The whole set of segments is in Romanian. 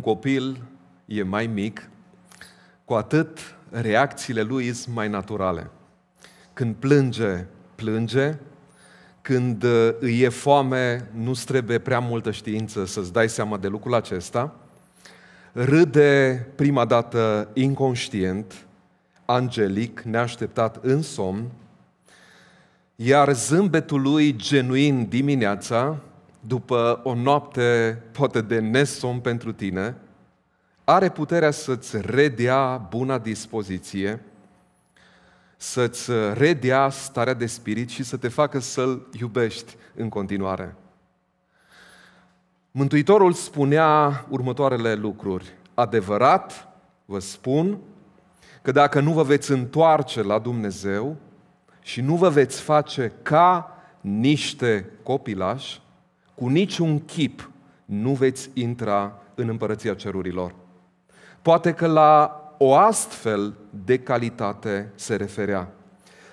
un copil e mai mic, cu atât reacțiile lui sunt mai naturale. Când plânge, plânge, când uh, îi e foame, nu trebuie prea multă știință să-ți dai seama de lucrul acesta. Râde prima dată inconștient, angelic, neașteptat în somn, iar zâmbetul lui genuin dimineața după o noapte poate de nesom pentru tine, are puterea să-ți redea buna dispoziție, să-ți redea starea de spirit și să te facă să-L iubești în continuare. Mântuitorul spunea următoarele lucruri. Adevărat, vă spun că dacă nu vă veți întoarce la Dumnezeu și nu vă veți face ca niște copilași, cu niciun chip nu veți intra în împărăția cerurilor. Poate că la o astfel de calitate se referea.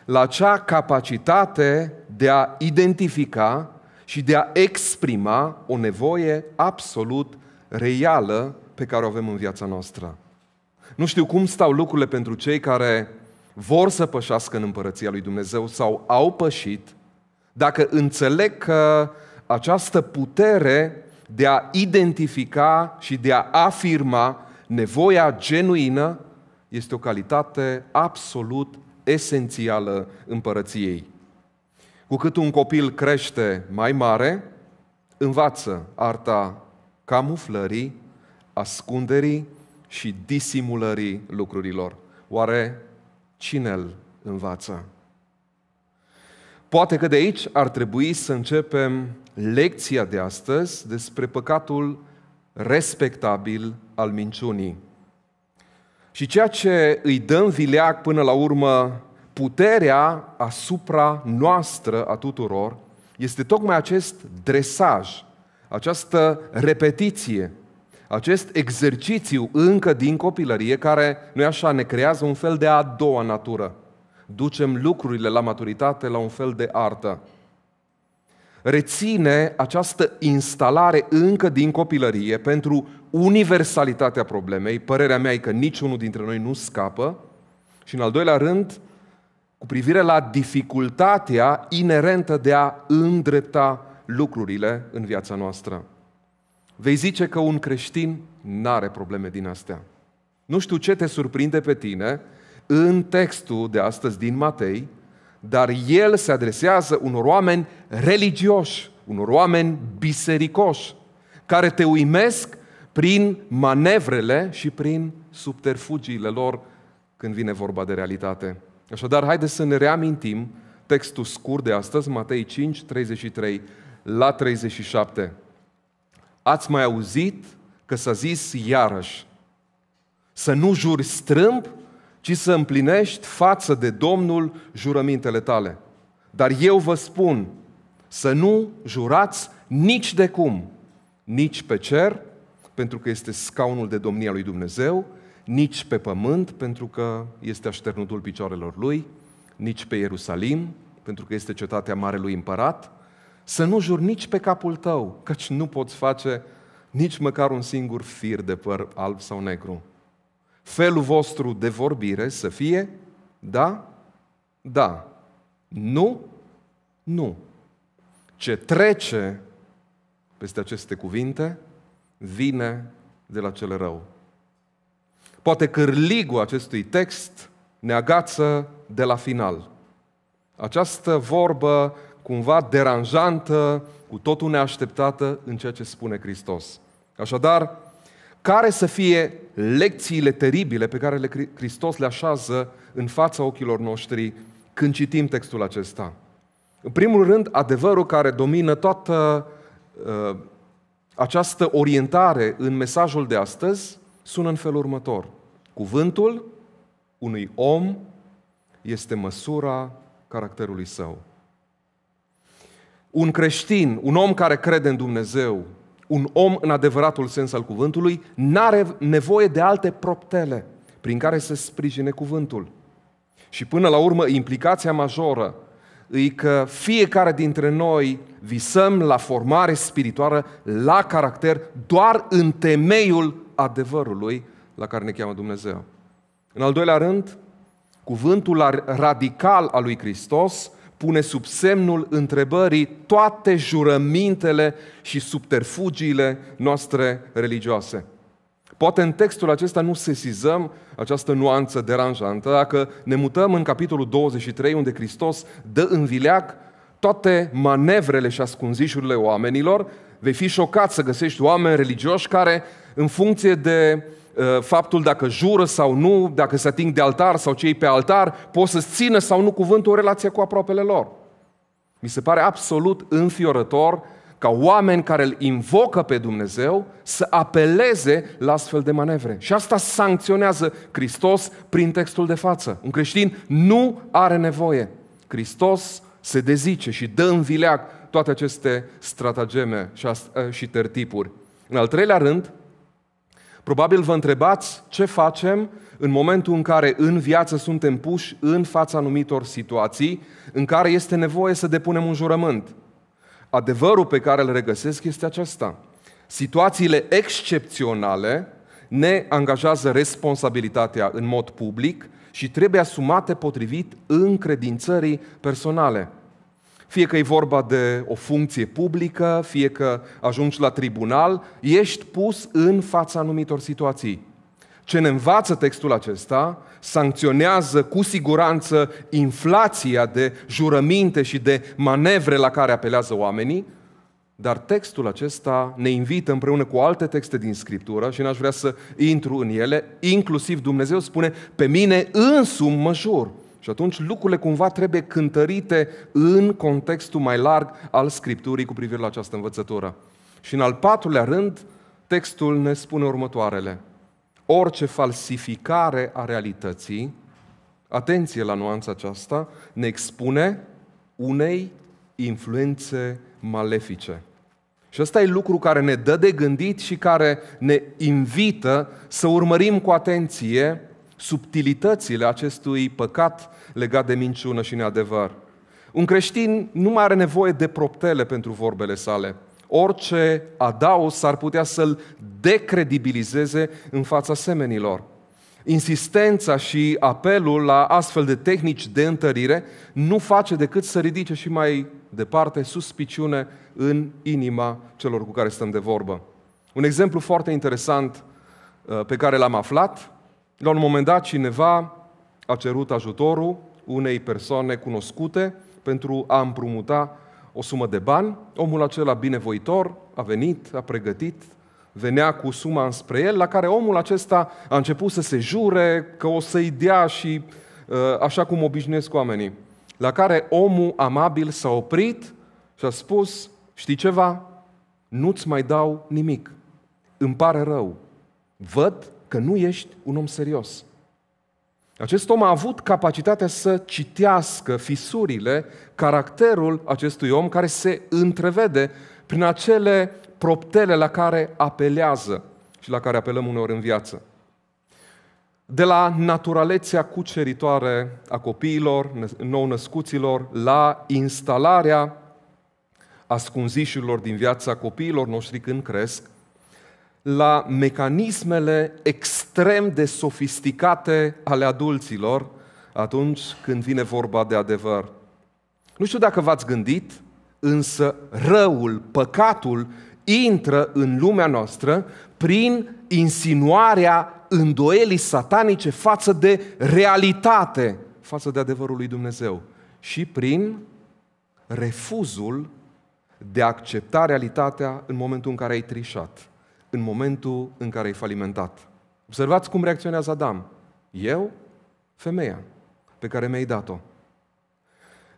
La acea capacitate de a identifica și de a exprima o nevoie absolut reală pe care o avem în viața noastră. Nu știu cum stau lucrurile pentru cei care vor să pășească în împărăția lui Dumnezeu sau au pășit, dacă înțeleg că această putere de a identifica și de a afirma nevoia genuină este o calitate absolut esențială împărăției. Cu cât un copil crește mai mare, învață arta camuflării, ascunderii și disimulării lucrurilor. Oare cine îl învață? Poate că de aici ar trebui să începem lecția de astăzi despre păcatul respectabil al minciunii. Și ceea ce îi dăm vileac până la urmă puterea asupra noastră a tuturor este tocmai acest dresaj, această repetiție, acest exercițiu încă din copilărie care, nu așa, ne creează un fel de a doua natură ducem lucrurile la maturitate la un fel de artă. Reține această instalare încă din copilărie pentru universalitatea problemei. Părerea mea e că niciunul dintre noi nu scapă. Și în al doilea rând, cu privire la dificultatea inerentă de a îndrepta lucrurile în viața noastră. Vei zice că un creștin nu are probleme din astea. Nu știu ce te surprinde pe tine, în textul de astăzi din Matei, dar el se adresează unor oameni religioși, unor oameni bisericoși, care te uimesc prin manevrele și prin subterfugiile lor când vine vorba de realitate. Așadar, haideți să ne reamintim textul scurt de astăzi, Matei 5, 33 la 37. Ați mai auzit că s-a zis iarăși, să nu juri strâmb ci să împlinești față de Domnul jurămintele tale. Dar eu vă spun să nu jurați nici de cum, nici pe cer, pentru că este scaunul de domnia lui Dumnezeu, nici pe pământ, pentru că este așternutul picioarelor lui, nici pe Ierusalim, pentru că este cetatea Marelui Împărat, să nu juri nici pe capul tău, căci nu poți face nici măcar un singur fir de păr alb sau negru felul vostru de vorbire să fie da, da, nu, nu. Ce trece peste aceste cuvinte vine de la cel rău. Poate cârligul acestui text ne agață de la final. Această vorbă cumva deranjantă, cu totul neașteptată în ceea ce spune Hristos. Așadar, care să fie lecțiile teribile pe care le Hristos le așează în fața ochilor noștri când citim textul acesta. În primul rând, adevărul care domină toată uh, această orientare în mesajul de astăzi sună în felul următor. Cuvântul unui om este măsura caracterului său. Un creștin, un om care crede în Dumnezeu, un om în adevăratul sens al cuvântului n-are nevoie de alte proptele prin care să sprijine cuvântul. Și până la urmă, implicația majoră e că fiecare dintre noi visăm la formare spirituală, la caracter, doar în temeiul adevărului la care ne cheamă Dumnezeu. În al doilea rând, cuvântul radical al lui Hristos pune sub semnul întrebării toate jurămintele și subterfugiile noastre religioase. Poate în textul acesta nu sesizăm această nuanță deranjantă dacă ne mutăm în capitolul 23, unde Hristos dă în vileac toate manevrele și ascunzișurile oamenilor, vei fi șocat să găsești oameni religioși care, în funcție de Uh, faptul dacă jură sau nu, dacă se ating de altar sau cei pe altar, pot să-ți țină sau nu cuvântul o relație cu aproapele lor. Mi se pare absolut înfiorător ca oameni care îl invocă pe Dumnezeu să apeleze la astfel de manevre. Și asta sancționează Hristos prin textul de față. Un creștin nu are nevoie. Hristos se dezice și dă în vileag toate aceste stratageme și uh, tertipuri. În al treilea rând, Probabil vă întrebați ce facem în momentul în care în viață suntem puși în fața anumitor situații în care este nevoie să depunem un jurământ. Adevărul pe care îl regăsesc este acesta. Situațiile excepționale ne angajează responsabilitatea în mod public și trebuie asumate potrivit încredințării personale fie că e vorba de o funcție publică, fie că ajungi la tribunal, ești pus în fața anumitor situații. Ce ne învață textul acesta sancționează cu siguranță inflația de jurăminte și de manevre la care apelează oamenii, dar textul acesta ne invită împreună cu alte texte din Scriptură și n-aș vrea să intru în ele, inclusiv Dumnezeu spune, pe mine însumi mă jur. Și atunci lucrurile cumva trebuie cântărite în contextul mai larg al Scripturii cu privire la această învățătură. Și în al patrulea rând, textul ne spune următoarele. Orice falsificare a realității, atenție la nuanța aceasta, ne expune unei influențe malefice. Și ăsta e lucru care ne dă de gândit și care ne invită să urmărim cu atenție subtilitățile acestui păcat legat de minciună și neadevăr. Un creștin nu mai are nevoie de proptele pentru vorbele sale. Orice adaos ar putea să-l decredibilizeze în fața semenilor. Insistența și apelul la astfel de tehnici de întărire nu face decât să ridice și mai departe suspiciune în inima celor cu care stăm de vorbă. Un exemplu foarte interesant uh, pe care l-am aflat la un moment dat, cineva a cerut ajutorul unei persoane cunoscute pentru a împrumuta o sumă de bani. Omul acela binevoitor a venit, a pregătit, venea cu suma înspre el, la care omul acesta a început să se jure că o să-i dea și uh, așa cum obișnuiesc oamenii. La care omul amabil s-a oprit și a spus, știi ceva? Nu-ți mai dau nimic. Îmi pare rău. Văd că nu ești un om serios. Acest om a avut capacitatea să citească fisurile, caracterul acestui om care se întrevede prin acele proptele la care apelează și la care apelăm uneori în viață. De la naturalețea cuceritoare a copiilor, nou-născuților, la instalarea ascunzișurilor din viața copiilor noștri când cresc, la mecanismele extrem de sofisticate ale adulților atunci când vine vorba de adevăr. Nu știu dacă v-ați gândit, însă răul, păcatul intră în lumea noastră prin insinuarea îndoielii satanice față de realitate, față de adevărul lui Dumnezeu și prin refuzul de a accepta realitatea în momentul în care ai trișat în momentul în care ai falimentat. Observați cum reacționează Adam. Eu, femeia pe care mi-ai dat-o.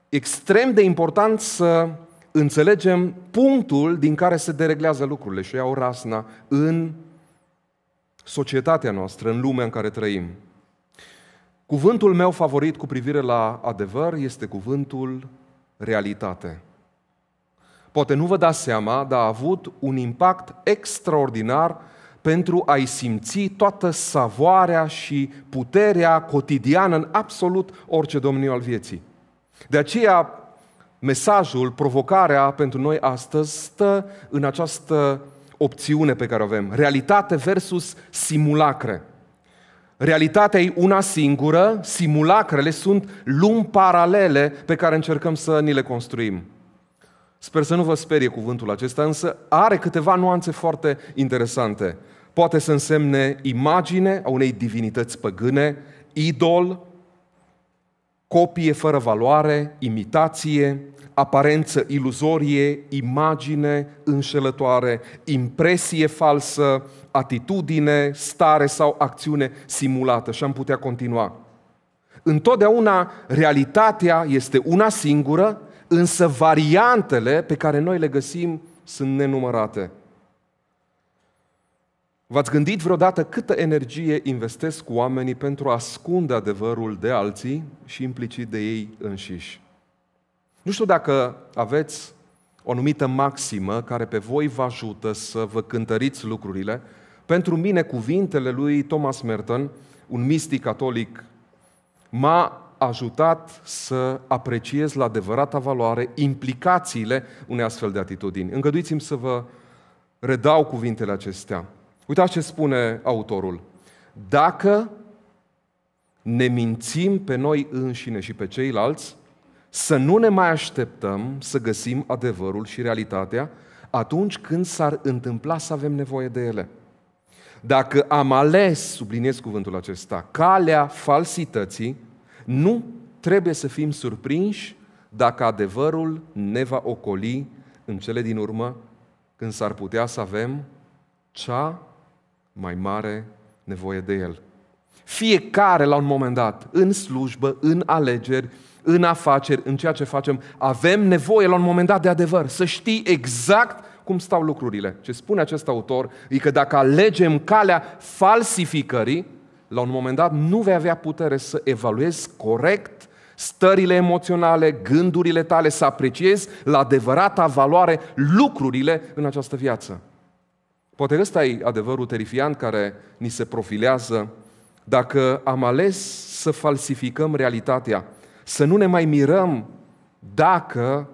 Extrem de important să înțelegem punctul din care se dereglează lucrurile și iau rasna în societatea noastră, în lumea în care trăim. Cuvântul meu favorit cu privire la adevăr este cuvântul realitate poate nu vă dați seama, dar a avut un impact extraordinar pentru a-i simți toată savoarea și puterea cotidiană în absolut orice domeniu al vieții. De aceea, mesajul, provocarea pentru noi astăzi stă în această opțiune pe care o avem. Realitate versus simulacre. Realitatea e una singură, simulacrele sunt lumi paralele pe care încercăm să ni le construim. Sper să nu vă sperie cuvântul acesta, însă are câteva nuanțe foarte interesante. Poate să însemne imagine a unei divinități păgâne, idol, copie fără valoare, imitație, aparență iluzorie, imagine înșelătoare, impresie falsă, atitudine, stare sau acțiune simulată și am putea continua. Întotdeauna realitatea este una singură însă variantele pe care noi le găsim sunt nenumărate. V-ați gândit vreodată câtă energie investesc oamenii pentru a ascunde adevărul de alții și implicit de ei înșiși? Nu știu dacă aveți o anumită maximă care pe voi vă ajută să vă cântăriți lucrurile. Pentru mine, cuvintele lui Thomas Merton, un mistic catolic, m-a ajutat să apreciez la adevărata valoare implicațiile unei astfel de atitudini. Îngăduiți-mi să vă redau cuvintele acestea. Uitați ce spune autorul. Dacă ne mințim pe noi înșine și pe ceilalți, să nu ne mai așteptăm să găsim adevărul și realitatea atunci când s-ar întâmpla să avem nevoie de ele. Dacă am ales, subliniez cuvântul acesta, calea falsității, nu trebuie să fim surprinși dacă adevărul ne va ocoli în cele din urmă, când s-ar putea să avem cea mai mare nevoie de el. Fiecare, la un moment dat, în slujbă, în alegeri, în afaceri, în ceea ce facem, avem nevoie la un moment dat de adevăr, să știi exact cum stau lucrurile. Ce spune acest autor e că dacă alegem calea falsificării, la un moment dat, nu vei avea putere să evaluezi corect stările emoționale, gândurile tale, să apreciezi la adevărata valoare lucrurile în această viață. Poate ăsta e adevărul terifiant care ni se profilează dacă am ales să falsificăm realitatea, să nu ne mai mirăm dacă,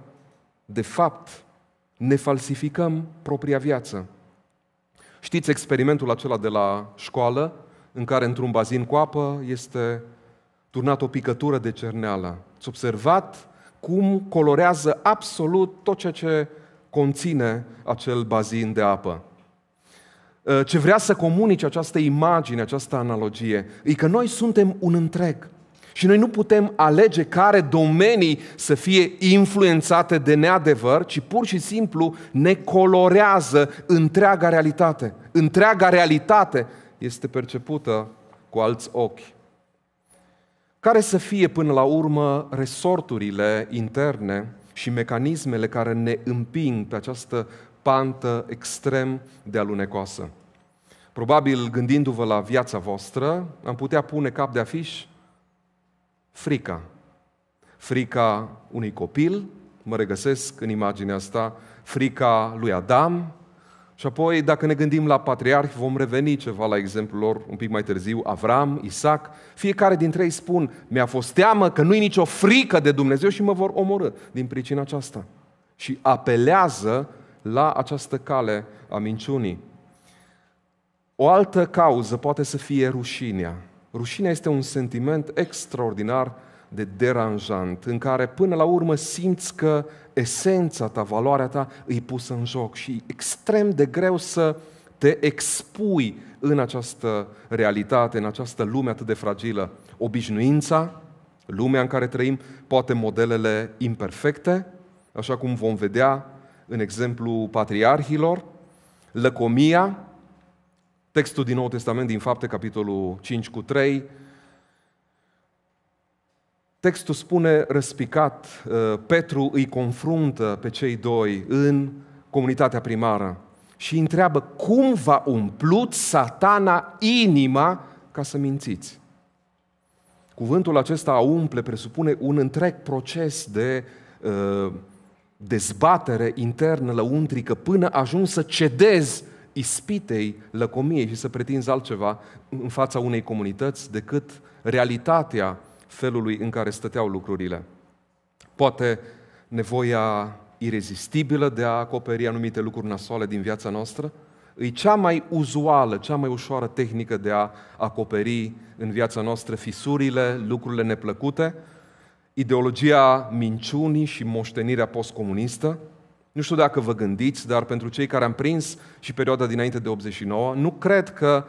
de fapt, ne falsificăm propria viață. Știți experimentul acela de la școală? în care într-un bazin cu apă este turnat o picătură de cerneală. Ați observat cum colorează absolut tot ceea ce conține acel bazin de apă. Ă, ce vrea să comunice această imagine, această analogie, e că noi suntem un întreg. Și noi nu putem alege care domenii să fie influențate de neadevăr, ci pur și simplu ne colorează întreaga realitate. Întreaga realitate este percepută cu alți ochi. Care să fie până la urmă resorturile interne și mecanismele care ne împing pe această pantă extrem de alunecoasă? Probabil gândindu-vă la viața voastră, am putea pune cap de afiș frica. Frica unui copil, mă regăsesc în imaginea asta, frica lui Adam, și apoi, dacă ne gândim la patriarhi, vom reveni ceva la exemplul lor un pic mai târziu, Avram, Isaac. Fiecare dintre ei spun, mi-a fost teamă că nu-i nicio frică de Dumnezeu și mă vor omorâ din pricina aceasta. Și apelează la această cale a minciunii. O altă cauză poate să fie rușinea. Rușinea este un sentiment extraordinar de deranjant, în care până la urmă simți că esența ta, valoarea ta, îi pusă în joc și extrem de greu să te expui în această realitate, în această lume atât de fragilă. Obișnuința, lumea în care trăim, poate modelele imperfecte, așa cum vom vedea în exemplu patriarhilor, lăcomia, textul din Nou Testament din Fapte, capitolul 5 cu 3, Textul spune răspicat, uh, Petru îi confruntă pe cei doi în comunitatea primară și îi întreabă cum va a umplut satana inima ca să mințiți. Cuvântul acesta a umple presupune un întreg proces de uh, dezbatere internă lăuntrică până ajung să cedezi ispitei, lăcomiei și să pretinzi altceva în fața unei comunități decât realitatea felului în care stăteau lucrurile. Poate nevoia irezistibilă de a acoperi anumite lucruri nasoale din viața noastră, e cea mai uzuală, cea mai ușoară tehnică de a acoperi în viața noastră fisurile, lucrurile neplăcute, ideologia minciunii și moștenirea postcomunistă. Nu știu dacă vă gândiți, dar pentru cei care am prins și perioada dinainte de 89, nu cred că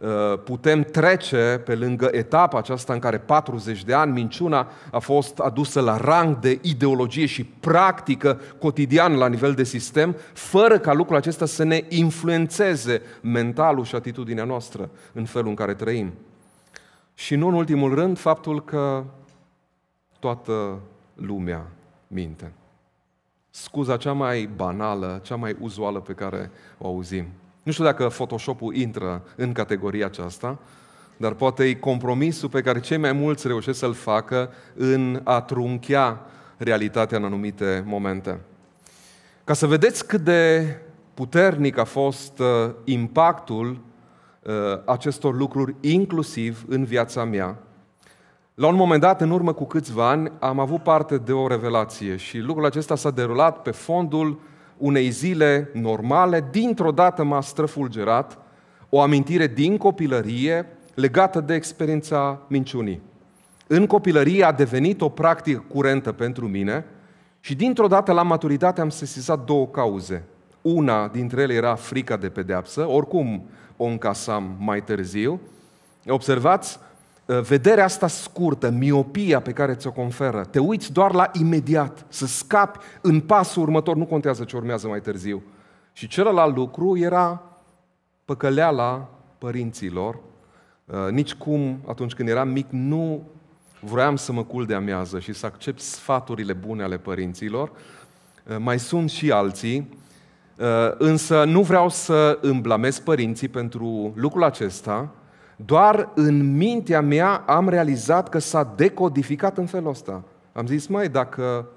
Uh, putem trece pe lângă etapa aceasta în care 40 de ani minciuna a fost adusă la rang de ideologie și practică cotidian la nivel de sistem, fără ca lucrul acesta să ne influențeze mentalul și atitudinea noastră în felul în care trăim. Și nu în ultimul rând, faptul că toată lumea minte. Scuza cea mai banală, cea mai uzuală pe care o auzim. Nu știu dacă Photoshop-ul intră în categoria aceasta, dar poate e compromisul pe care cei mai mulți reușesc să-l facă în a trunchea realitatea în anumite momente. Ca să vedeți cât de puternic a fost uh, impactul uh, acestor lucruri, inclusiv în viața mea, la un moment dat, în urmă cu câțiva ani, am avut parte de o revelație și lucrul acesta s-a derulat pe fondul unei zile normale, dintr-o dată m-a străfulgerat o amintire din copilărie legată de experiența minciunii. În copilărie a devenit o practică curentă pentru mine și dintr-o dată la maturitate am sesizat două cauze. Una dintre ele era frica de pedeapsă, oricum o încasam mai târziu. Observați, Ă, vederea asta scurtă, miopia pe care ți-o conferă, te uiți doar la imediat, să scapi în pasul următor, nu contează ce urmează mai târziu. Și celălalt lucru era păcăleala părinților. Ă, nici cum atunci când eram mic nu vroiam să mă cul de amiază și să accept sfaturile bune ale părinților. Ă, mai sunt și alții, însă nu vreau să îmi blamez părinții pentru lucrul acesta, doar în mintea mea am realizat că s-a decodificat în felul ăsta. Am zis, mai dacă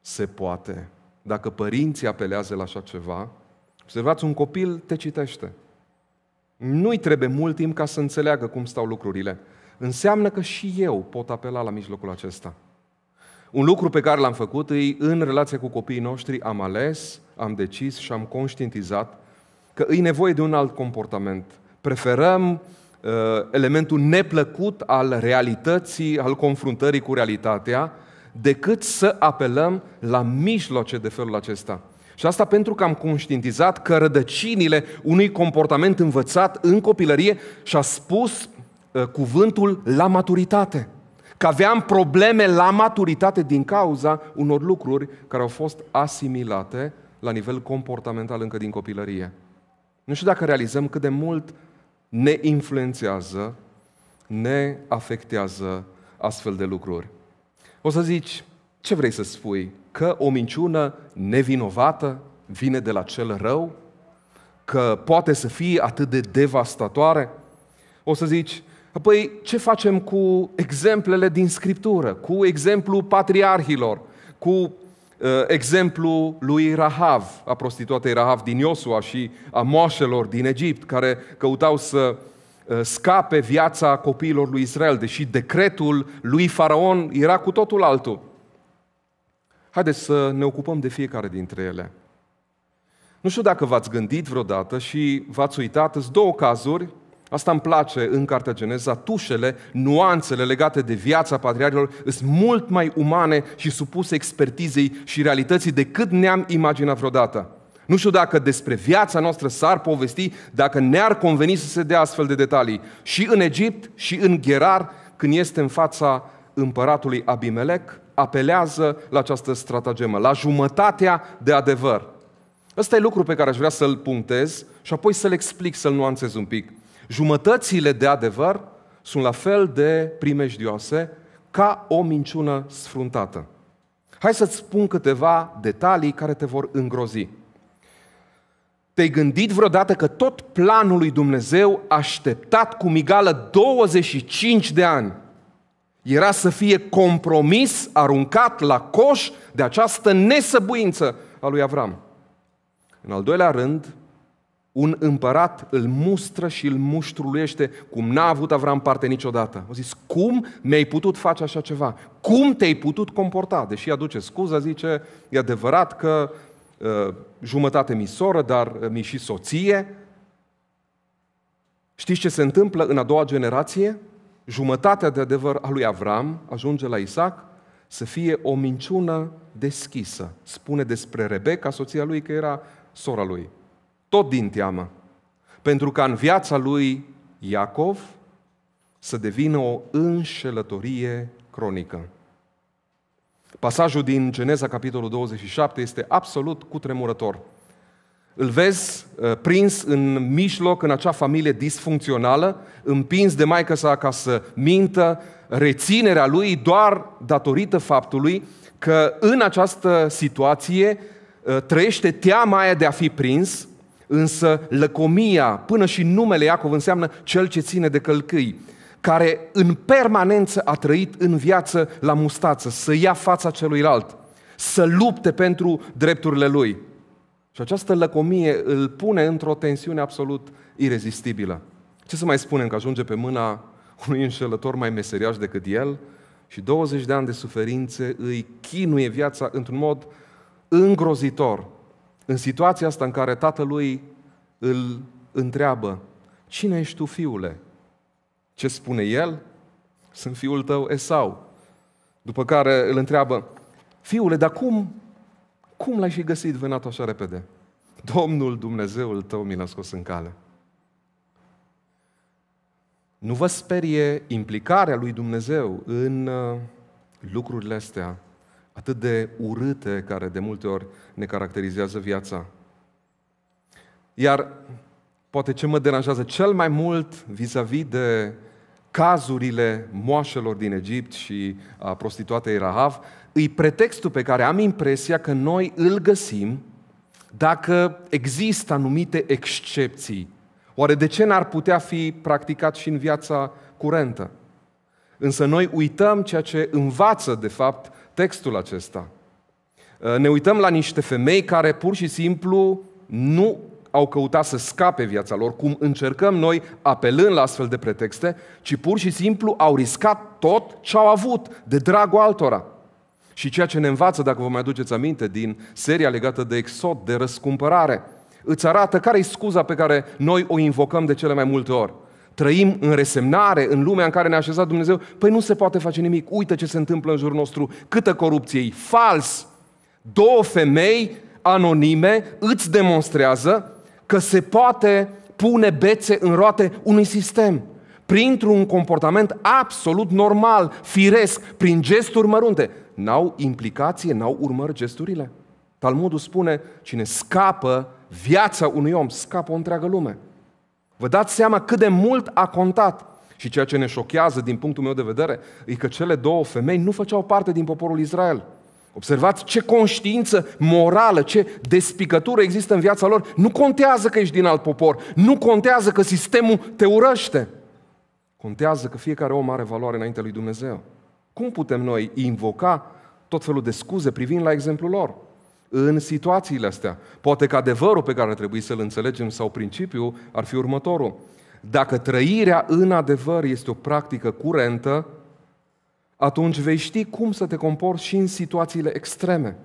se poate, dacă părinții apelează la așa ceva, observați, un copil te citește. Nu-i trebuie mult timp ca să înțeleagă cum stau lucrurile. Înseamnă că și eu pot apela la mijlocul acesta. Un lucru pe care l-am făcut îi, în relația cu copiii noștri, am ales, am decis și am conștientizat că îi nevoie de un alt comportament. Preferăm Uh, elementul neplăcut al realității, al confruntării cu realitatea, decât să apelăm la mijloace de felul acesta. Și asta pentru că am conștientizat că rădăcinile unui comportament învățat în copilărie și-a spus uh, cuvântul la maturitate. Că aveam probleme la maturitate din cauza unor lucruri care au fost asimilate la nivel comportamental încă din copilărie. Nu știu dacă realizăm cât de mult ne influențează, ne afectează astfel de lucruri. O să zici, ce vrei să spui? Că o minciună nevinovată vine de la cel rău? Că poate să fie atât de devastatoare? O să zici, apoi ce facem cu exemplele din Scriptură, cu exemplul patriarhilor, cu Eh, exemplu lui Rahav, a prostituatei Rahav din Iosua și a moașelor din Egipt, care căutau să eh, scape viața copiilor lui Israel, deși decretul lui Faraon era cu totul altul. Haideți să ne ocupăm de fiecare dintre ele. Nu știu dacă v-ați gândit vreodată și v-ați uitat, sunt două cazuri Asta îmi place în Cartea Geneza, tușele, nuanțele legate de viața patriarilor sunt mult mai umane și supuse expertizei și realității decât ne-am imaginat vreodată. Nu știu dacă despre viața noastră s-ar povesti dacă ne-ar conveni să se dea astfel de detalii. Și în Egipt, și în Gerar, când este în fața împăratului Abimelec, apelează la această stratagemă, la jumătatea de adevăr. Ăsta e lucru pe care aș vrea să-l punctez și apoi să-l explic, să-l nuanțez un pic. Jumătățile de adevăr sunt la fel de primejdioase ca o minciună sfruntată. Hai să-ți spun câteva detalii care te vor îngrozi. Te-ai gândit vreodată că tot planul lui Dumnezeu așteptat cu migală 25 de ani era să fie compromis, aruncat la coș de această nesăbuință a lui Avram. În al doilea rând, un împărat îl mustră și îl muștruluiește cum n-a avut Avram parte niciodată. A zis, cum mi-ai putut face așa ceva? Cum te-ai putut comporta? Deși aduce scuza, zice, e adevărat că uh, jumătate mi soră, dar mi și soție. Știți ce se întâmplă în a doua generație? Jumătatea de adevăr a lui Avram ajunge la Isaac să fie o minciună deschisă. Spune despre Rebecca, soția lui, că era sora lui tot din teamă, pentru ca în viața lui Iacov să devină o înșelătorie cronică. Pasajul din Geneza, capitolul 27, este absolut cutremurător. Îl vezi uh, prins în mijloc, în acea familie disfuncțională, împins de maică sa ca să mintă, reținerea lui doar datorită faptului că în această situație uh, trăiește teama aia de a fi prins, Însă lăcomia, până și numele Iacov înseamnă cel ce ține de călcâi, care în permanență a trăit în viață la mustață, să ia fața celuilalt, să lupte pentru drepturile lui. Și această lăcomie îl pune într-o tensiune absolut irezistibilă. Ce să mai spunem că ajunge pe mâna unui înșelător mai meseriaș decât el și 20 de ani de suferințe îi chinuie viața într-un mod îngrozitor, în situația asta în care tatălui îl întreabă, cine ești tu, fiule? Ce spune el? Sunt fiul tău, Esau. După care îl întreabă, fiule, dar cum, cum l-ai și găsit vânat așa repede? Domnul Dumnezeul tău mi l-a scos în cale. Nu vă sperie implicarea lui Dumnezeu în uh, lucrurile astea atât de urâte care de multe ori ne caracterizează viața. Iar poate ce mă deranjează cel mai mult vis-a-vis de cazurile moașelor din Egipt și a prostituatei Rahav, îi pretextul pe care am impresia că noi îl găsim dacă există anumite excepții. Oare de ce n-ar putea fi practicat și în viața curentă? Însă noi uităm ceea ce învață, de fapt, textul acesta. Uh, ne uităm la niște femei care pur și simplu nu au căutat să scape viața lor, cum încercăm noi apelând la astfel de pretexte, ci pur și simplu au riscat tot ce au avut de dragul altora. Și ceea ce ne învață, dacă vă mai aduceți aminte, din seria legată de exod, de răscumpărare, îți arată care e scuza pe care noi o invocăm de cele mai multe ori trăim în resemnare, în lumea în care ne-a așezat Dumnezeu, păi nu se poate face nimic. Uite ce se întâmplă în jurul nostru, câtă corupție Fals! Două femei anonime îți demonstrează că se poate pune bețe în roate unui sistem printr-un comportament absolut normal, firesc, prin gesturi mărunte. N-au implicație, n-au urmări gesturile. Talmudul spune, cine scapă viața unui om, scapă o întreagă lume. Vă dați seama cât de mult a contat. Și ceea ce ne șochează din punctul meu de vedere e că cele două femei nu făceau parte din poporul Israel. Observați ce conștiință morală, ce despicătură există în viața lor. Nu contează că ești din alt popor, nu contează că sistemul te urăște. Contează că fiecare om are valoare înaintea lui Dumnezeu. Cum putem noi invoca tot felul de scuze privind la exemplul lor? în situațiile astea. Poate că adevărul pe care ar trebui să-l înțelegem sau principiul ar fi următorul. Dacă trăirea în adevăr este o practică curentă, atunci vei ști cum să te comporți și în situațiile extreme.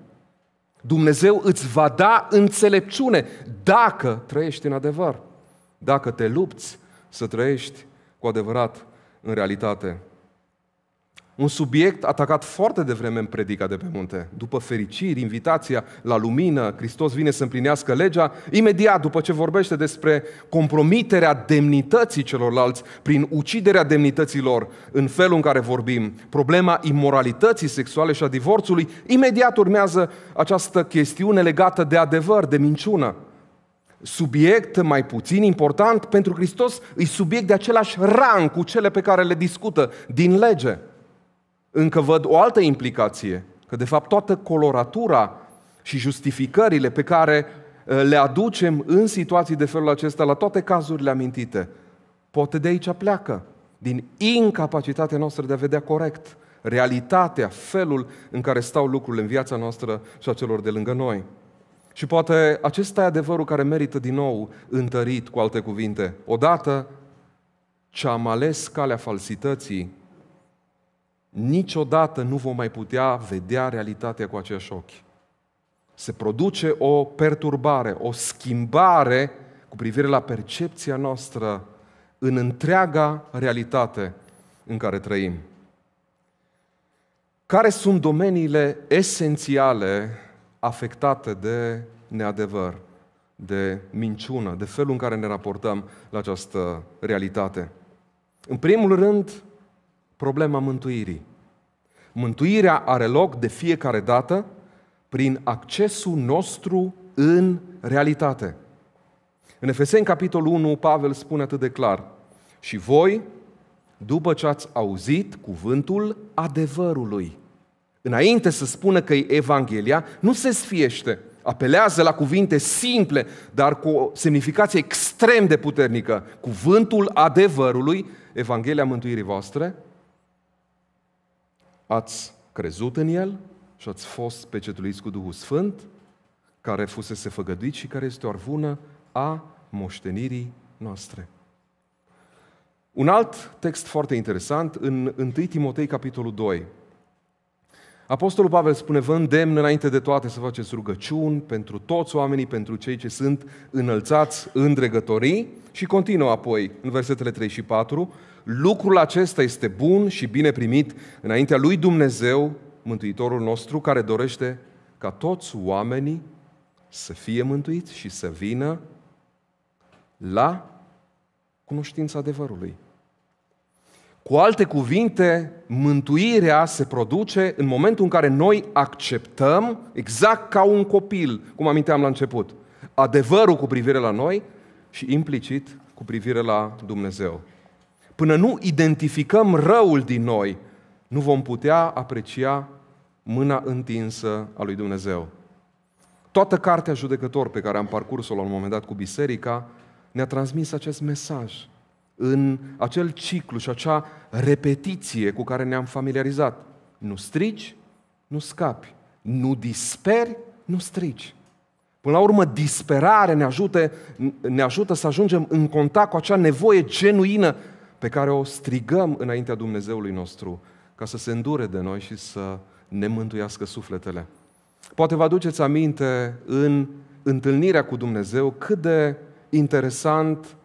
Dumnezeu îți va da înțelepciune dacă trăiești în adevăr, dacă te lupți să trăiești cu adevărat în realitate. Un subiect atacat foarte devreme în predica de pe munte. După fericiri, invitația la lumină, Hristos vine să împlinească legea, imediat după ce vorbește despre compromiterea demnității celorlalți prin uciderea demnității lor, în felul în care vorbim, problema imoralității sexuale și a divorțului, imediat urmează această chestiune legată de adevăr, de minciună. Subiect mai puțin important pentru Hristos, e subiect de același rang cu cele pe care le discută din lege încă văd o altă implicație, că de fapt toată coloratura și justificările pe care uh, le aducem în situații de felul acesta, la toate cazurile amintite, poate de aici pleacă, din incapacitatea noastră de a vedea corect realitatea, felul în care stau lucrurile în viața noastră și a celor de lângă noi. Și poate acesta e adevărul care merită din nou întărit, cu alte cuvinte. Odată ce am ales calea falsității, niciodată nu vom mai putea vedea realitatea cu acești ochi. Se produce o perturbare, o schimbare cu privire la percepția noastră în întreaga realitate în care trăim. Care sunt domeniile esențiale afectate de neadevăr, de minciună, de felul în care ne raportăm la această realitate? În primul rând, problema mântuirii. Mântuirea are loc de fiecare dată prin accesul nostru în realitate. În Efeseni, capitolul 1, Pavel spune atât de clar, și voi, după ce ați auzit cuvântul adevărului, înainte să spună că e Evanghelia, nu se sfiește, apelează la cuvinte simple, dar cu o semnificație extrem de puternică. Cuvântul adevărului, Evanghelia mântuirii voastre, ați crezut în El și ați fost pecetuliți cu Duhul Sfânt, care fusese făgăduit și care este o arvună a moștenirii noastre. Un alt text foarte interesant, în 1 Timotei, capitolul 2, Apostolul Pavel spune, vă îndemn înainte de toate să faceți rugăciuni pentru toți oamenii, pentru cei ce sunt înălțați în dregătorii și continuă apoi în versetele 3 și 4, lucrul acesta este bun și bine primit înaintea lui Dumnezeu, Mântuitorul nostru, care dorește ca toți oamenii să fie mântuiți și să vină la cunoștința adevărului. Cu alte cuvinte, mântuirea se produce în momentul în care noi acceptăm, exact ca un copil, cum aminteam la început, adevărul cu privire la noi și implicit cu privire la Dumnezeu. Până nu identificăm răul din noi, nu vom putea aprecia mâna întinsă a lui Dumnezeu. Toată cartea judecător pe care am parcurs-o la un moment dat cu biserica ne-a transmis acest mesaj – în acel ciclu și acea repetiție cu care ne-am familiarizat. Nu strigi, nu scapi. Nu disperi, nu strigi. Până la urmă, disperare ne ajută, ne ajută să ajungem în contact cu acea nevoie genuină pe care o strigăm înaintea Dumnezeului nostru, ca să se îndure de noi și să ne mântuiască sufletele. Poate vă aduceți aminte în întâlnirea cu Dumnezeu cât de interesant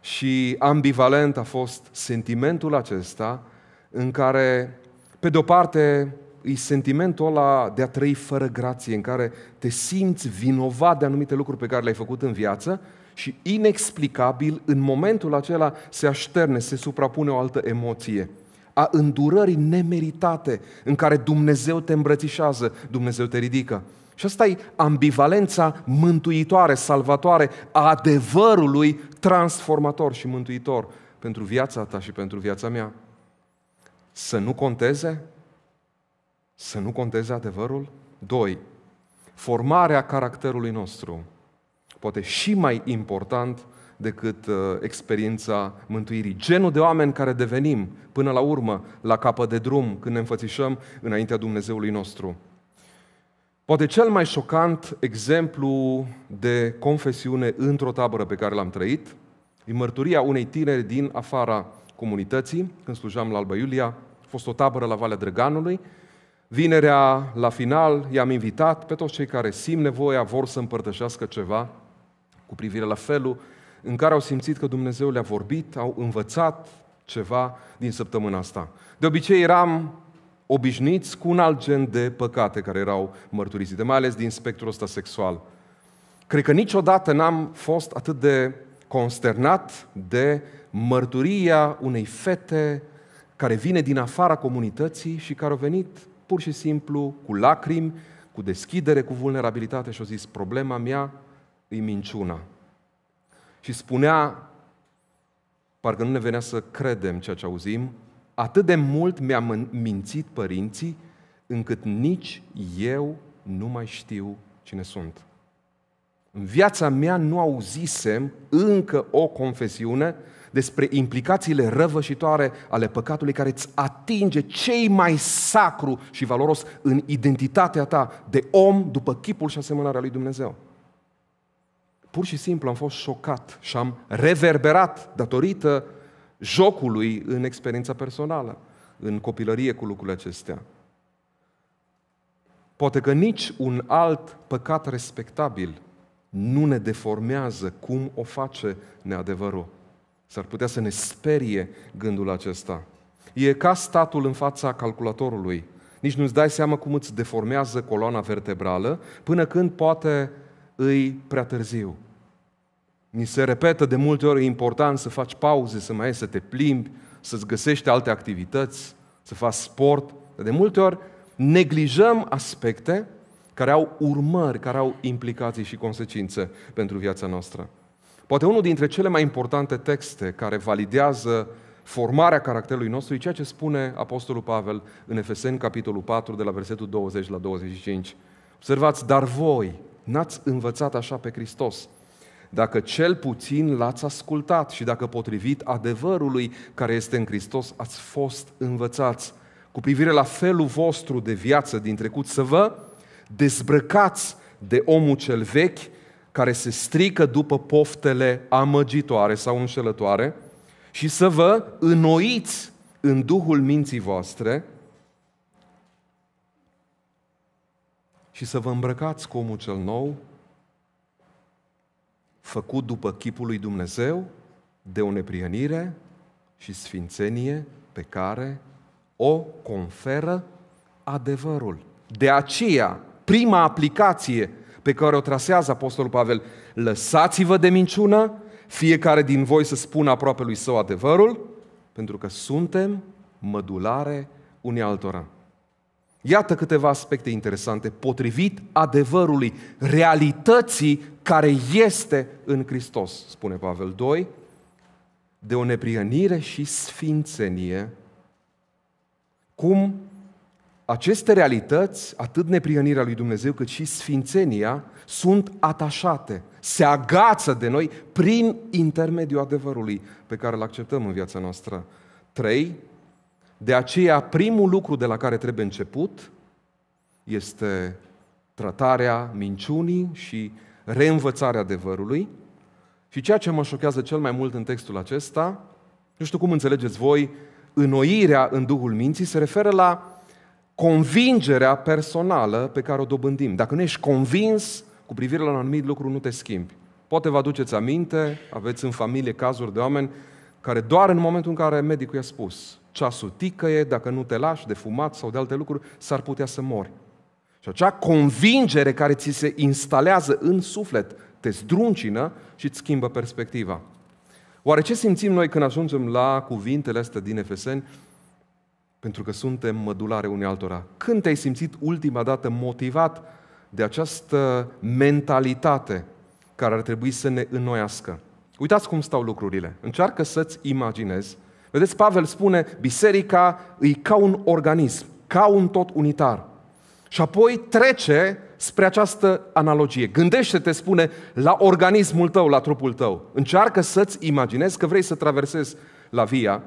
și ambivalent a fost sentimentul acesta în care, pe de-o parte, e sentimentul ăla de a trăi fără grație, în care te simți vinovat de anumite lucruri pe care le-ai făcut în viață și inexplicabil, în momentul acela se așterne, se suprapune o altă emoție a îndurării nemeritate în care Dumnezeu te îmbrățișează, Dumnezeu te ridică. Și asta e ambivalența mântuitoare, salvatoare a adevărului transformator și mântuitor pentru viața ta și pentru viața mea. Să nu conteze? Să nu conteze adevărul? 2. Formarea caracterului nostru. Poate și mai important decât uh, experiența mântuirii. Genul de oameni care devenim până la urmă, la capăt de drum, când ne înfățișăm înaintea Dumnezeului nostru. Poate cel mai șocant exemplu de confesiune într-o tabără pe care l-am trăit e mărturia unei tineri din afara comunității, când slujeam la Alba Iulia, a fost o tabără la Valea Drăganului. Vinerea, la final, i-am invitat pe toți cei care simt nevoia, vor să împărtășească ceva cu privire la felul în care au simțit că Dumnezeu le-a vorbit, au învățat ceva din săptămâna asta. De obicei eram obișnuiți cu un alt gen de păcate care erau mărturisite, mai ales din spectrul ăsta sexual. Cred că niciodată n-am fost atât de consternat de mărturia unei fete care vine din afara comunității și care a venit pur și simplu cu lacrimi, cu deschidere, cu vulnerabilitate și a zis, problema mea e minciuna. Și spunea, parcă nu ne venea să credem ceea ce auzim, Atât de mult mi-am mințit părinții, încât nici eu nu mai știu cine sunt. În viața mea nu auzisem încă o confesiune despre implicațiile răvășitoare ale păcatului care îți atinge cei mai sacru și valoros în identitatea ta de om după chipul și asemănarea lui Dumnezeu. Pur și simplu am fost șocat și am reverberat datorită jocului în experiența personală, în copilărie cu lucrurile acestea. Poate că nici un alt păcat respectabil nu ne deformează cum o face neadevărul. S-ar putea să ne sperie gândul acesta. E ca statul în fața calculatorului. Nici nu-ți dai seama cum îți deformează coloana vertebrală până când poate îi prea târziu. Ni se repetă de multe ori, e important să faci pauze, să mai ai să te plimbi, să-ți găsești alte activități, să faci sport. Dar de multe ori neglijăm aspecte care au urmări, care au implicații și consecințe pentru viața noastră. Poate unul dintre cele mai importante texte care validează formarea caracterului nostru e ceea ce spune Apostolul Pavel în Efeseni, capitolul 4, de la versetul 20 la 25. Observați, dar voi n-ați învățat așa pe Hristos – dacă cel puțin l-ați ascultat și dacă potrivit adevărului care este în Hristos ați fost învățați cu privire la felul vostru de viață din trecut, să vă dezbrăcați de omul cel vechi care se strică după poftele amăgitoare sau înșelătoare și să vă înnoiți în duhul minții voastre și să vă îmbrăcați cu omul cel nou, făcut după chipul lui Dumnezeu, de o neprienire și sfințenie pe care o conferă adevărul. De aceea, prima aplicație pe care o trasează Apostolul Pavel, lăsați-vă de minciună, fiecare din voi să spună aproape lui său adevărul, pentru că suntem mădulare unii altora. Iată câteva aspecte interesante, potrivit adevărului, realității care este în Hristos, spune Pavel 2, de o neprienire și sfințenie, cum aceste realități, atât neprienirea lui Dumnezeu cât și sfințenia, sunt atașate, se agață de noi prin intermediul adevărului pe care îl acceptăm în viața noastră. 3. De aceea, primul lucru de la care trebuie început este tratarea minciunii și reînvățarea adevărului. Și ceea ce mă șochează cel mai mult în textul acesta, nu știu cum înțelegeți voi, înnoirea în Duhul Minții se referă la convingerea personală pe care o dobândim. Dacă nu ești convins cu privire la un anumit lucru, nu te schimbi. Poate vă aduceți aminte, aveți în familie cazuri de oameni care doar în momentul în care medicul i-a spus, ceasul ticăie, dacă nu te lași de fumat sau de alte lucruri, s-ar putea să mori. Și acea convingere care ți se instalează în suflet te zdruncină și îți schimbă perspectiva. Oare ce simțim noi când ajungem la cuvintele astea din Efeseni? Pentru că suntem mădulare unii altora. Când te-ai simțit ultima dată motivat de această mentalitate care ar trebui să ne înnoiască? Uitați cum stau lucrurile. Încearcă să-ți imaginezi Vedeți, Pavel spune, biserica e ca un organism, ca un tot unitar. Și apoi trece spre această analogie. Gândește-te, spune, la organismul tău, la trupul tău. Încearcă să-ți imaginezi că vrei să traversezi la via.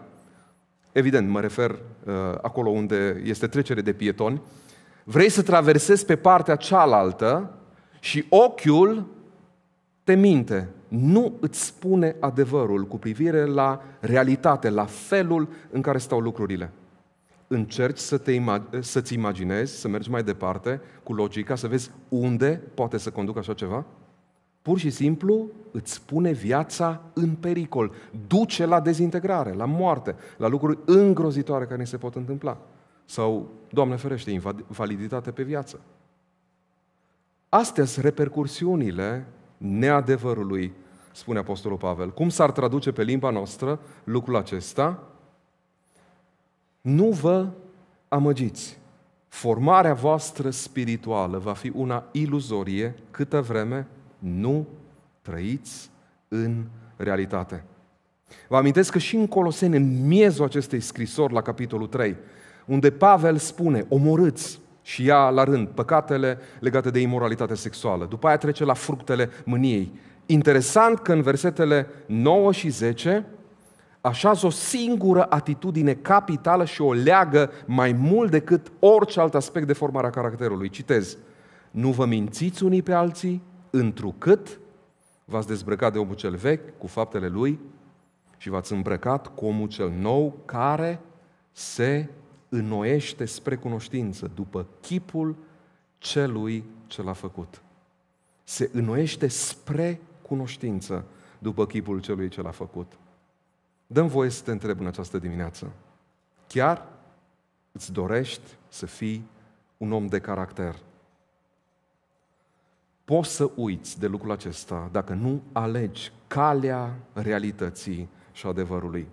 Evident, mă refer uh, acolo unde este trecere de pietoni. Vrei să traversezi pe partea cealaltă și ochiul te minte nu îți spune adevărul cu privire la realitate, la felul în care stau lucrurile. Încerci să te imag- să-ți imaginezi, să mergi mai departe cu logica, să vezi unde poate să conducă așa ceva? Pur și simplu îți pune viața în pericol, duce la dezintegrare, la moarte, la lucruri îngrozitoare care ne se pot întâmpla. Sau, Doamne ferește, invaliditate pe viață. Astea sunt repercursiunile neadevărului spune Apostolul Pavel. Cum s-ar traduce pe limba noastră lucrul acesta? Nu vă amăgiți. Formarea voastră spirituală va fi una iluzorie câtă vreme nu trăiți în realitate. Vă amintesc că și în Coloseni, în miezul acestei scrisori, la capitolul 3, unde Pavel spune, omorâți și ia la rând păcatele legate de imoralitate sexuală. După aia trece la fructele mâniei, Interesant că în versetele 9 și 10 așează o singură atitudine capitală și o leagă mai mult decât orice alt aspect de formare a caracterului. Citez, nu vă mințiți unii pe alții, întrucât v-ați dezbrăcat de omul cel vechi cu faptele lui și v-ați îmbrăcat cu omul cel nou care se înnoiește spre cunoștință după chipul celui ce l-a făcut. Se înnoiește spre cunoștință după chipul celui ce l-a făcut. Dăm voie să te întreb în această dimineață. Chiar îți dorești să fii un om de caracter? Poți să uiți de lucrul acesta dacă nu alegi calea realității și adevărului.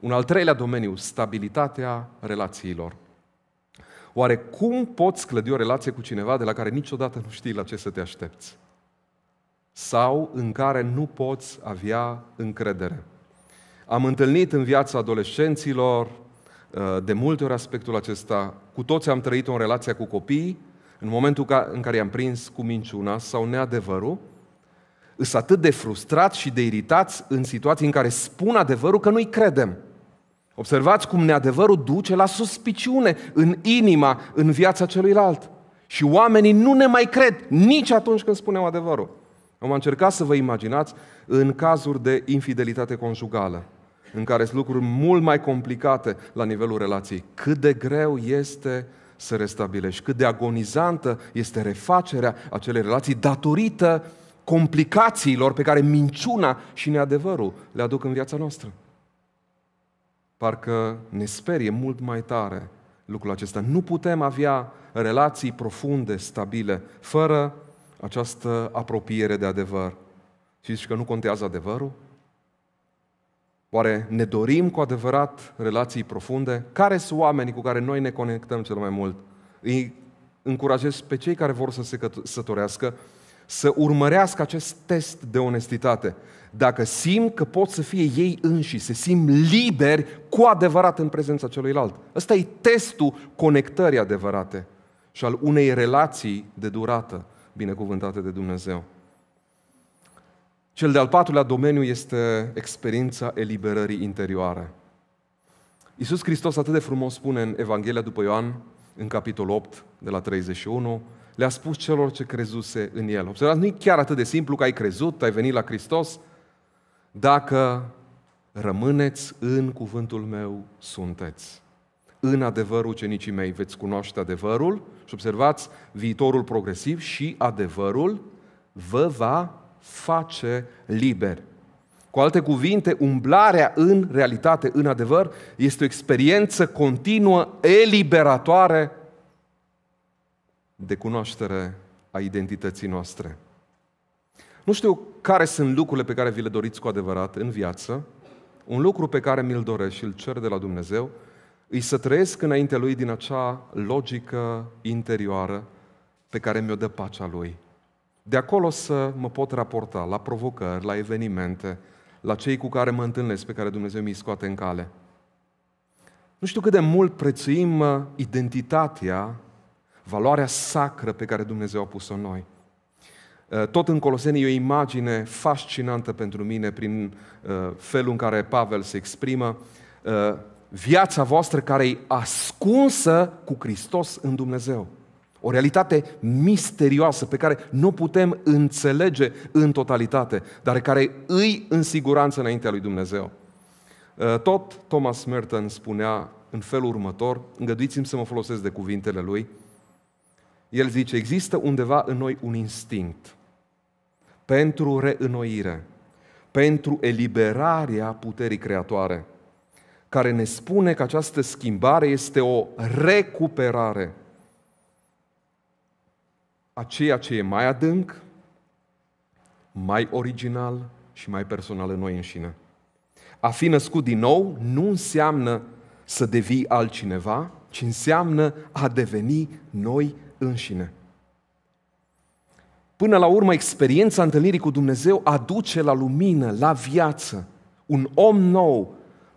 Un al treilea domeniu, stabilitatea relațiilor. Oare cum poți clădi o relație cu cineva de la care niciodată nu știi la ce să te aștepți? sau în care nu poți avea încredere. Am întâlnit în viața adolescenților uh, de multe ori aspectul acesta. Cu toți am trăit-o în relația cu copiii, în momentul în care i-am prins cu minciuna sau neadevărul, îs atât de frustrați și de iritați în situații în care spun adevărul că nu-i credem. Observați cum neadevărul duce la suspiciune în inima, în viața celuilalt. Și oamenii nu ne mai cred nici atunci când spunem adevărul. Am încercat să vă imaginați în cazuri de infidelitate conjugală, în care sunt lucruri mult mai complicate la nivelul relației. Cât de greu este să restabilești, cât de agonizantă este refacerea acelei relații datorită complicațiilor pe care minciuna și neadevărul le aduc în viața noastră. Parcă ne sperie mult mai tare lucrul acesta. Nu putem avea relații profunde, stabile, fără această apropiere de adevăr. Și zici că nu contează adevărul? Oare ne dorim cu adevărat relații profunde? Care sunt oamenii cu care noi ne conectăm cel mai mult? Îi încurajez pe cei care vor să se sătorească să urmărească acest test de onestitate. Dacă simt că pot să fie ei înși, se simt liberi cu adevărat în prezența celuilalt. Ăsta e testul conectării adevărate și al unei relații de durată binecuvântate de Dumnezeu. Cel de-al patrulea domeniu este experiența eliberării interioare. Iisus Hristos atât de frumos spune în Evanghelia după Ioan, în capitolul 8, de la 31, le-a spus celor ce crezuse în El. Observați, nu e chiar atât de simplu că ai crezut, ai venit la Hristos, dacă rămâneți în cuvântul meu, sunteți în adevăr ucenicii mei veți cunoaște adevărul și observați viitorul progresiv și adevărul vă va face liber. Cu alte cuvinte, umblarea în realitate, în adevăr, este o experiență continuă, eliberatoare de cunoaștere a identității noastre. Nu știu care sunt lucrurile pe care vi le doriți cu adevărat în viață, un lucru pe care mi-l doresc și îl cer de la Dumnezeu, îi să trăiesc înaintea Lui din acea logică interioară pe care mi-o dă pacea Lui. De acolo să mă pot raporta la provocări, la evenimente, la cei cu care mă întâlnesc, pe care Dumnezeu mi-i scoate în cale. Nu știu cât de mult prețuim uh, identitatea, valoarea sacră pe care Dumnezeu a pus-o în noi. Uh, tot în Coloseni e o imagine fascinantă pentru mine prin uh, felul în care Pavel se exprimă viața voastră care e ascunsă cu Hristos în Dumnezeu. O realitate misterioasă pe care nu putem înțelege în totalitate, dar care îi în siguranță înaintea lui Dumnezeu. Uh, tot Thomas Merton spunea în felul următor, îngăduiți-mi să mă folosesc de cuvintele lui, el zice, există undeva în noi un instinct pentru reînnoire, pentru eliberarea puterii creatoare – care ne spune că această schimbare este o recuperare a ceea ce e mai adânc, mai original și mai personal în noi înșine. A fi născut din nou nu înseamnă să devii altcineva, ci înseamnă a deveni noi înșine. Până la urmă, experiența întâlnirii cu Dumnezeu aduce la lumină, la viață, un om nou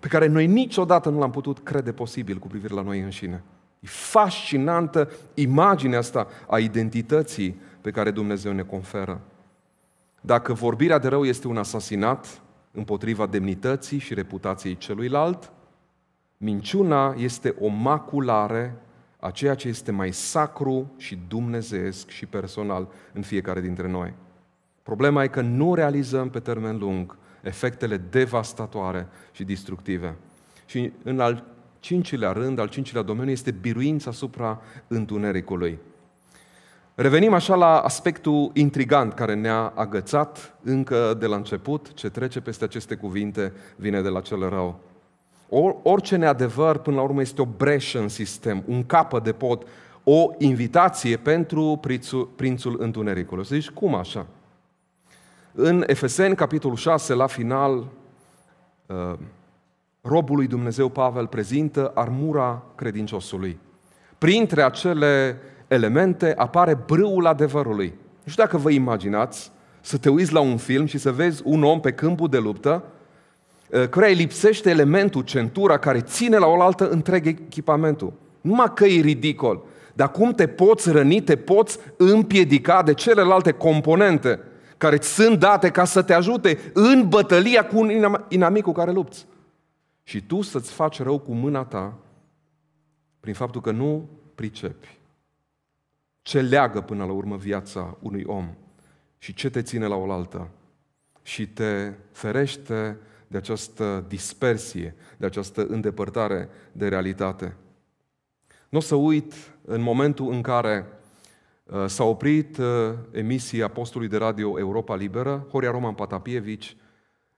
pe care noi niciodată nu l-am putut crede posibil cu privire la noi înșine. E fascinantă imaginea asta a identității pe care Dumnezeu ne conferă. Dacă vorbirea de rău este un asasinat împotriva demnității și reputației celuilalt, minciuna este o maculare a ceea ce este mai sacru și dumnezeesc și personal în fiecare dintre noi. Problema e că nu realizăm pe termen lung efectele devastatoare și destructive. Și în al cincilea rând, al cincilea domeniu, este biruința asupra întunericului. Revenim așa la aspectul intrigant care ne-a agățat încă de la început, ce trece peste aceste cuvinte vine de la cel rău. orice neadevăr, până la urmă, este o breșă în sistem, un capă de pod, o invitație pentru prințul, prințul întunericului. O să zici, cum așa? în Efeseni, capitolul 6, la final, uh, robului Dumnezeu Pavel prezintă armura credinciosului. Printre acele elemente apare brâul adevărului. Nu știu dacă vă imaginați să te uiți la un film și să vezi un om pe câmpul de luptă uh, care îi lipsește elementul, centura care ține la oaltă întreg echipamentul. Numai că e ridicol. Dar cum te poți răni, te poți împiedica de celelalte componente – care îți sunt date ca să te ajute în bătălia cu un inamic cu care lupți. Și tu să-ți faci rău cu mâna ta prin faptul că nu pricepi ce leagă până la urmă viața unui om și ce te ține la oaltă și te ferește de această dispersie, de această îndepărtare de realitate. Nu o să uit în momentul în care Uh, s-a oprit uh, emisia postului de radio Europa Liberă, Horia Roman Patapievici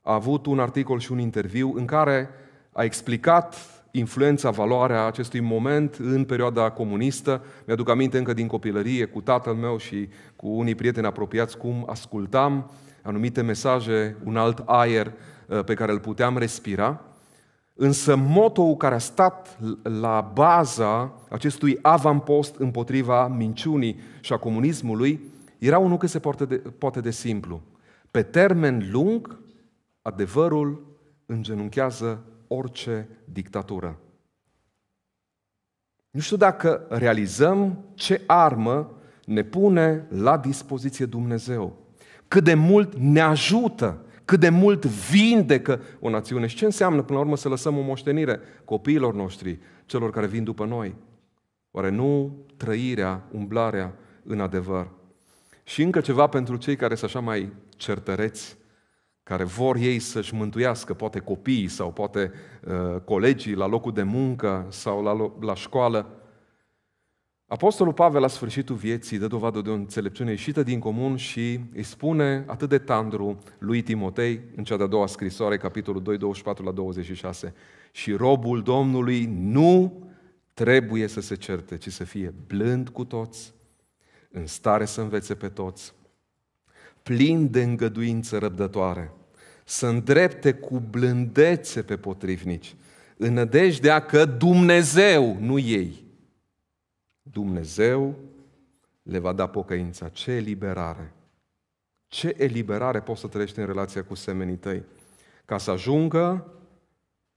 a avut un articol și un interviu în care a explicat influența, valoarea acestui moment în perioada comunistă. Mi-aduc aminte încă din copilărie cu tatăl meu și cu unii prieteni apropiați cum ascultam anumite mesaje, un alt aer uh, pe care îl puteam respira. Însă motoul care a stat la baza acestui avampost împotriva minciunii și a comunismului era unul cât se poate de, poate de simplu. Pe termen lung, adevărul îngenunchează orice dictatură. Nu știu dacă realizăm ce armă ne pune la dispoziție Dumnezeu, cât de mult ne ajută cât de mult vindecă o națiune și ce înseamnă până la urmă să lăsăm o moștenire copiilor noștri, celor care vin după noi. Oare nu trăirea, umblarea în adevăr? Și încă ceva pentru cei care sunt așa mai certăreți, care vor ei să-și mântuiască poate copiii sau poate uh, colegii la locul de muncă sau la, la școală. Apostolul Pavel, la sfârșitul vieții, dă dovadă de o înțelepciune ieșită din comun și îi spune atât de tandru lui Timotei, în cea de-a doua scrisoare, capitolul 2, 24 la 26, și robul Domnului nu trebuie să se certe, ci să fie blând cu toți, în stare să învețe pe toți, plin de îngăduință răbdătoare, să îndrepte cu blândețe pe potrivnici, în nădejdea că Dumnezeu, nu ei, Dumnezeu le va da pocăința. Ce eliberare! Ce eliberare poți să trăiești în relația cu semenii tăi? Ca să ajungă,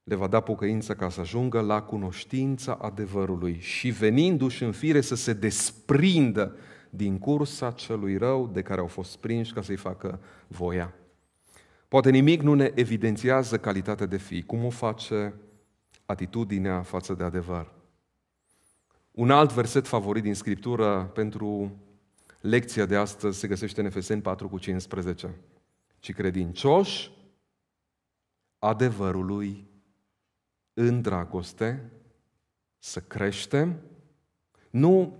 le va da pocăință ca să ajungă la cunoștința adevărului și venindu-și în fire să se desprindă din cursa celui rău de care au fost prinși ca să-i facă voia. Poate nimic nu ne evidențiază calitatea de fi. cum o face atitudinea față de adevăr. Un alt verset favorit din Scriptură pentru lecția de astăzi se găsește în Efeseni 4 cu 15. Ci credincioși adevărului în dragoste să creștem, nu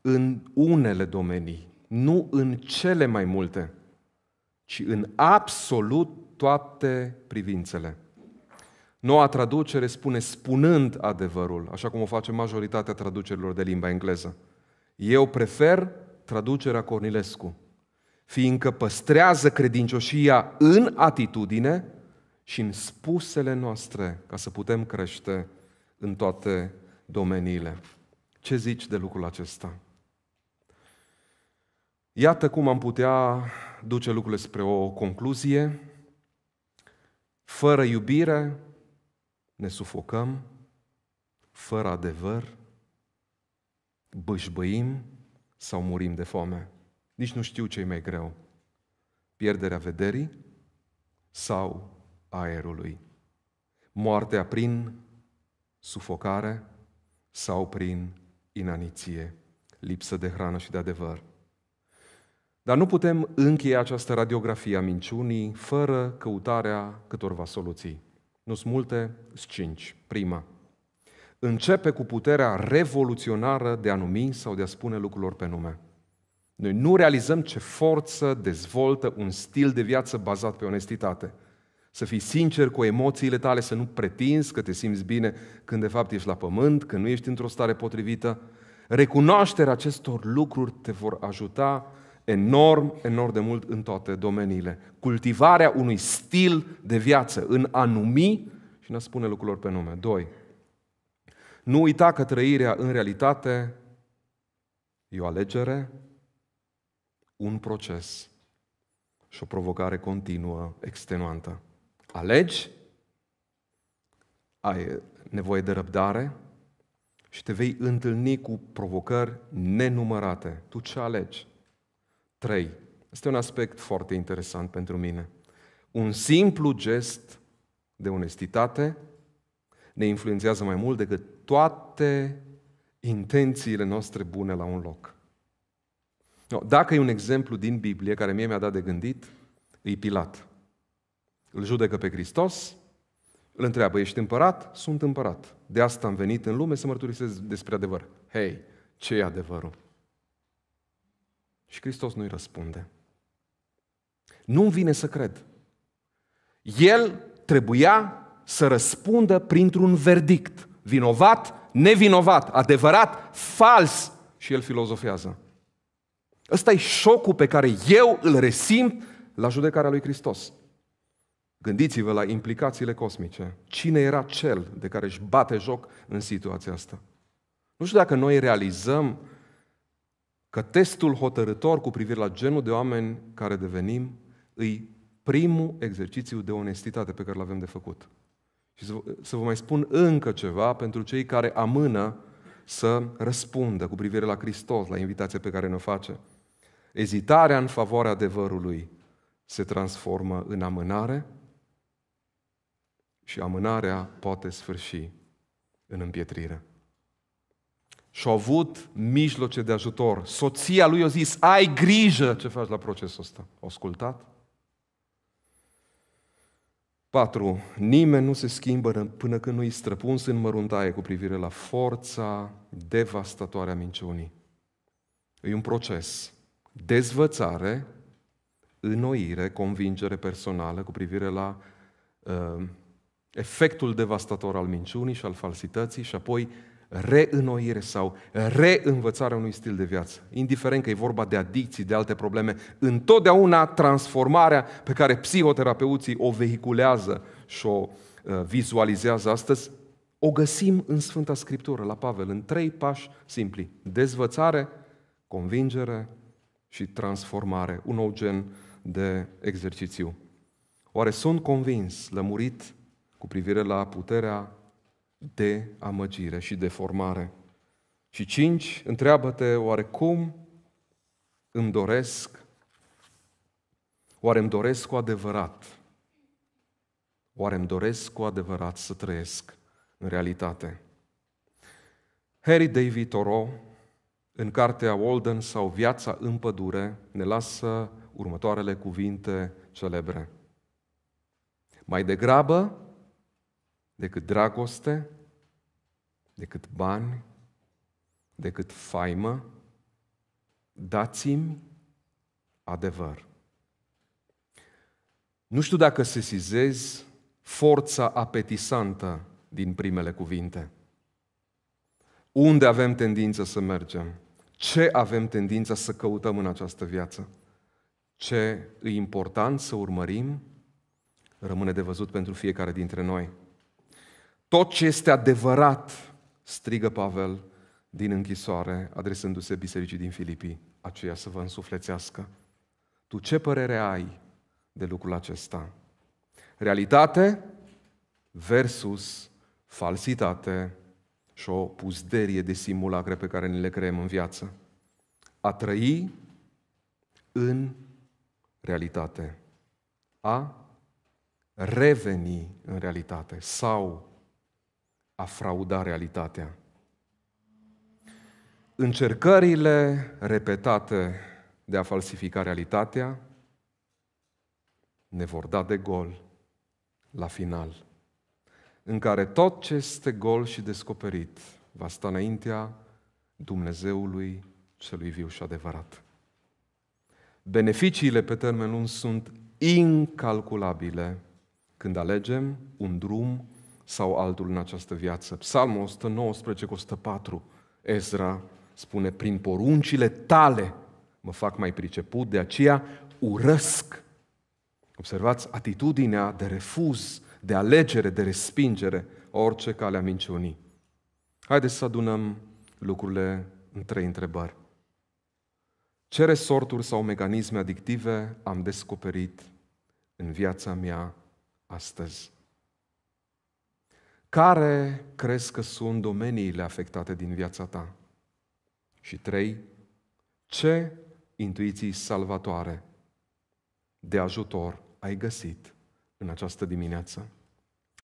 în unele domenii, nu în cele mai multe, ci în absolut toate privințele. Noua traducere spune spunând adevărul, așa cum o face majoritatea traducerilor de limba engleză. Eu prefer traducerea Cornilescu, fiindcă păstrează credincioșia în atitudine și în spusele noastre, ca să putem crește în toate domeniile. Ce zici de lucrul acesta? Iată cum am putea duce lucrurile spre o concluzie. Fără iubire, ne sufocăm, fără adevăr, bășbăim sau murim de foame. Nici nu știu ce e mai greu. Pierderea vederii sau aerului. Moartea prin sufocare sau prin inaniție, lipsă de hrană și de adevăr. Dar nu putem încheia această radiografie a minciunii fără căutarea câtorva soluții. Nu sunt multe, sunt cinci. Prima. Începe cu puterea revoluționară de a numi sau de a spune lucrurilor pe nume. Noi nu realizăm ce forță dezvoltă un stil de viață bazat pe onestitate. Să fii sincer cu emoțiile tale, să nu pretinzi că te simți bine când de fapt ești la pământ, când nu ești într-o stare potrivită. Recunoașterea acestor lucruri te vor ajuta enorm, enorm de mult în toate domeniile. Cultivarea unui stil de viață în a numi și în a spune lucrurilor pe nume. Doi. Nu uita că trăirea în realitate e o alegere, un proces și o provocare continuă, extenuantă. Alegi, ai nevoie de răbdare și te vei întâlni cu provocări nenumărate. Tu ce alegi? 3. Este un aspect foarte interesant pentru mine. Un simplu gest de onestitate ne influențează mai mult decât toate intențiile noastre bune la un loc. Dacă e un exemplu din Biblie care mie mi-a dat de gândit, e Pilat. Îl judecă pe Hristos, îl întreabă, ești împărat? Sunt împărat. De asta am venit în lume să mărturisesc despre adevăr. Hei, ce e adevărul? Și Hristos nu-i răspunde. Nu-mi vine să cred. El trebuia să răspundă printr-un verdict. Vinovat, nevinovat, adevărat, fals. Și el filozofează. Ăsta e șocul pe care eu îl resimt la judecarea lui Hristos. Gândiți-vă la implicațiile cosmice. Cine era cel de care își bate joc în situația asta? Nu știu dacă noi realizăm că testul hotărător cu privire la genul de oameni care devenim îi primul exercițiu de onestitate pe care l avem de făcut. Și să vă mai spun încă ceva pentru cei care amână să răspundă cu privire la Hristos, la invitația pe care ne-o face. Ezitarea în favoarea adevărului se transformă în amânare și amânarea poate sfârși în împietrire și au avut mijloace de ajutor. Soția lui a zis, ai grijă ce faci la procesul ăsta. Au ascultat? 4. Nimeni nu se schimbă până când nu-i străpuns în măruntaie cu privire la forța devastatoare a minciunii. E un proces. Dezvățare, înnoire, convingere personală cu privire la uh, efectul devastator al minciunii și al falsității și apoi reînnoire sau reînvățarea unui stil de viață. Indiferent că e vorba de adicții, de alte probleme, întotdeauna transformarea pe care psihoterapeuții o vehiculează și o uh, vizualizează astăzi, o găsim în Sfânta Scriptură, la Pavel, în trei pași simpli. Dezvățare, convingere și transformare. Un nou gen de exercițiu. Oare sunt convins, lămurit cu privire la puterea de amăgire și deformare. Și cinci, întreabă-te oare cum îmi doresc, oare îmi doresc cu adevărat, oare îmi doresc cu adevărat să trăiesc în realitate. Harry David Thoreau, în cartea Walden sau Viața în pădure, ne lasă următoarele cuvinte celebre. Mai degrabă decât dragoste, decât bani, decât faimă, dați-mi adevăr. Nu știu dacă sesizezi forța apetisantă din primele cuvinte. Unde avem tendința să mergem? Ce avem tendința să căutăm în această viață? Ce e important să urmărim? Rămâne de văzut pentru fiecare dintre noi. Tot ce este adevărat, strigă Pavel din închisoare, adresându-se bisericii din Filipii, aceea să vă însuflețească. Tu ce părere ai de lucrul acesta? Realitate versus falsitate și o puzderie de simulacre pe care ni le creăm în viață. A trăi în realitate. A reveni în realitate sau a frauda realitatea. Încercările repetate de a falsifica realitatea ne vor da de gol la final, în care tot ce este gol și descoperit va sta înaintea Dumnezeului celui viu și adevărat. Beneficiile pe termen lung sunt incalculabile când alegem un drum sau altul în această viață. Psalmul 119 cu 104, Ezra spune, prin poruncile tale mă fac mai priceput, de aceea urăsc. Observați atitudinea de refuz, de alegere, de respingere, orice cale a minciunii. Haideți să adunăm lucrurile în trei întrebări. Ce resorturi sau mecanisme adictive am descoperit în viața mea astăzi? Care crezi că sunt domeniile afectate din viața ta? Și trei, ce intuiții salvatoare de ajutor ai găsit în această dimineață?